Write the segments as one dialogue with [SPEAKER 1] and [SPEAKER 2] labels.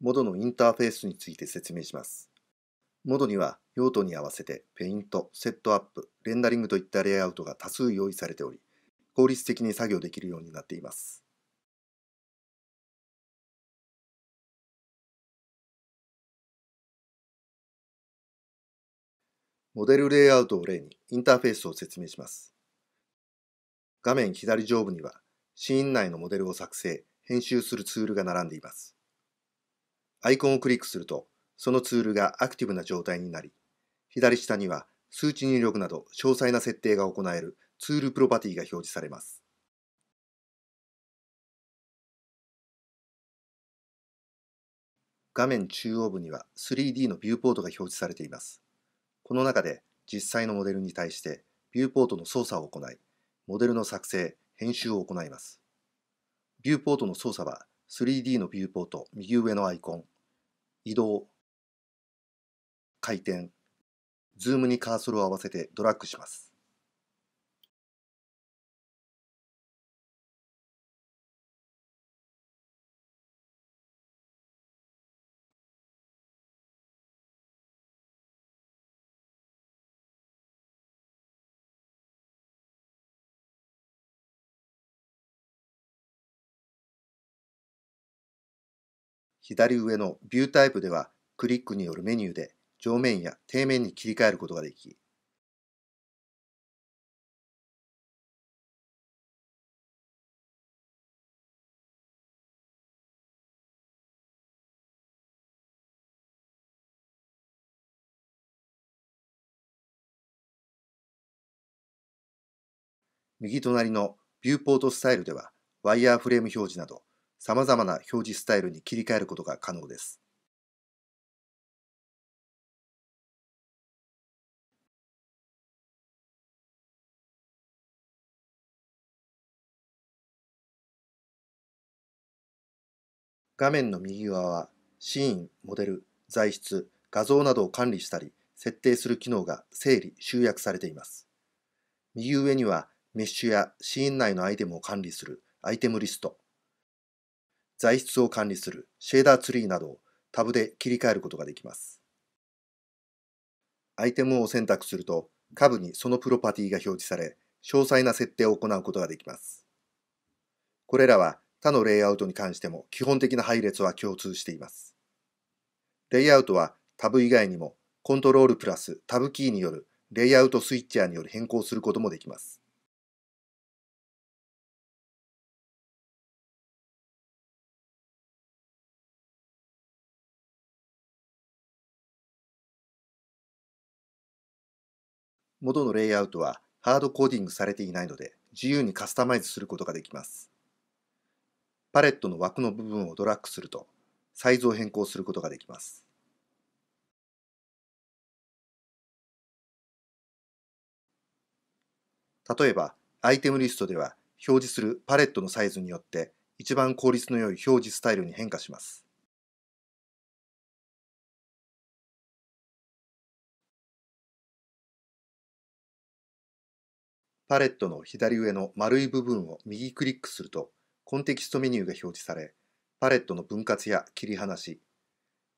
[SPEAKER 1] m o のインターフェースにつ
[SPEAKER 2] いて説明します。m o には用途に合わせてペイント、セットアップ、
[SPEAKER 3] レンダリングといったレイアウトが多数用意されており、効率的に作業できるようになっています。モデルレイアウトを例にイ
[SPEAKER 1] ン
[SPEAKER 2] ターフェースを説明します。画面左上部にはシーン内のモデルを作成、編集するツールが並んでいます。アイコンをクリックすると、そのツールがアクティブな状態になり、左下には数値入力など詳
[SPEAKER 3] 細な設定が行えるツールプロパティが表示されます。画面中央部
[SPEAKER 1] に
[SPEAKER 2] は 3D のビューポートが表示されています。この中で実際のモデルに対してビューポートの操作を行い、モデルの作成、編集を行います。ビューポートの操作は 3D のビューポート右上のアイコン、移動、
[SPEAKER 3] 回転、ズームにカーソルを合わせてドラッグします。左上のビュータイプではクリックによるメニューで上面や底面に切り替えることができ、右隣のビューポートスタイルではワイヤーフレーム表示などさまざまな表示スタイルに切り替えることが可能です。画面の右側はシーン、モデル、
[SPEAKER 2] 材質、画像などを管理したり設定する機能が整理・集約されています。右上にはメッシュやシーン内のアイテムを管理するアイテムリスト、材質を管理するシェーダーツリーなどをタブで切り替えることができます。アイテムを選択すると、下部にそのプロパティが表示され、詳細な設定を行うことができます。これらは他のレイアウトに関しても基本的な配列は共通しています。レイアウトはタブ以外にもコントロールプラスタブキーによるレイアウトスイッチャーによる
[SPEAKER 3] 変更することもできます。元のレイア
[SPEAKER 2] ウトはハードコーディングされていないので自由にカスタマイズすることができます。パレットの枠の部分をドラッグするとサイズを変更することができます。例えば、アイテムリストでは表示するパレットのサイズによって
[SPEAKER 3] 一番効率の良い表示スタイルに変化します。パレットの左上の丸い部分を右クリックすると、コ
[SPEAKER 2] ンテキストメニューが表示され、パレットの分割や切り離し、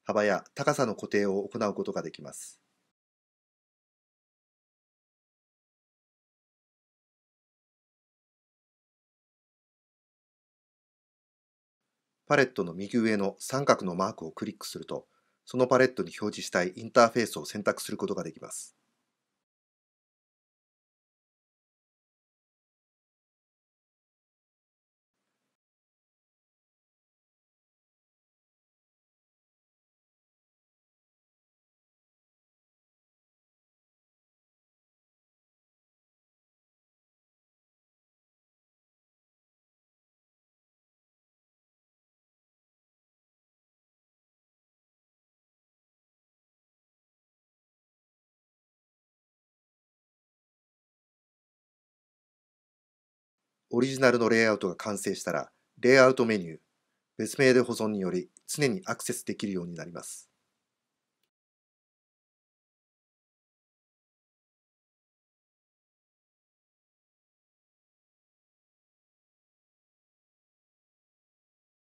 [SPEAKER 2] 幅や高
[SPEAKER 3] さの固定を行うことができます。パレットの右上の三角のマークをクリックすると、そのパレットに表示したいインターフェースを選択することができます。オリジナルのレイアウトが完成したら、
[SPEAKER 2] レイアウトメニュー、別名で保存により常にアクセスできるようになります。